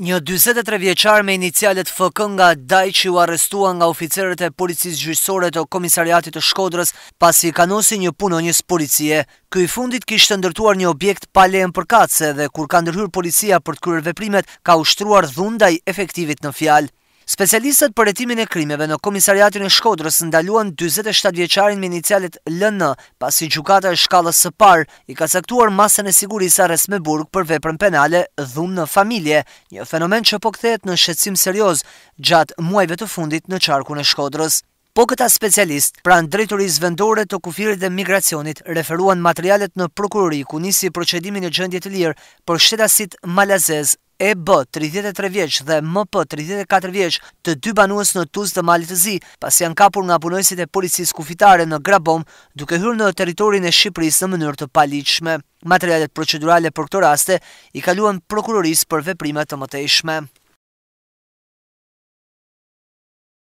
Një 23 vjeqar me inicialet FK nga Dajqi u arrestua nga oficerët e policisë gjysore të komisariatit të shkodrës pasi kanosi një puno njës policie. Këj fundit kishtë ndërtuar një objekt pa e më kace dhe kur ka ndërhyr policia për të kryrë veprimet ka ushtruar dhundaj efektivit në fjalë. Specialistët për retimin e krimeve në komisariatin e shkodrës ndaluan 27 vjeqarin me inicialit LN, pasi gjukata e shkallës së parë i ka saktuar masën e sigurisë arres me burg për veprën penale dhumë në familje, një fenomen që po këthet në shqecim serios gjatë muajve të fundit në qarkun e shkodrës. Po këta specialist, pranë drejtoris vendore të kufirit dhe migracionit, referuan materialet në prokurori ku nisi procedimin e gjëndjet lirë për shtetasit Malazez EB 33 vjeç dhe MP 34 vjeç të dy banues në Tuz të Malit të Zi, pas janë kapur nga punojësit e policisë kufitare në Grabom, duke hyrë në territorin e Shqipërisë në mënyrë të paligjshme. Materialet procedurale për këto raste i kaluan prokurorisë për veprime të mëtejshme.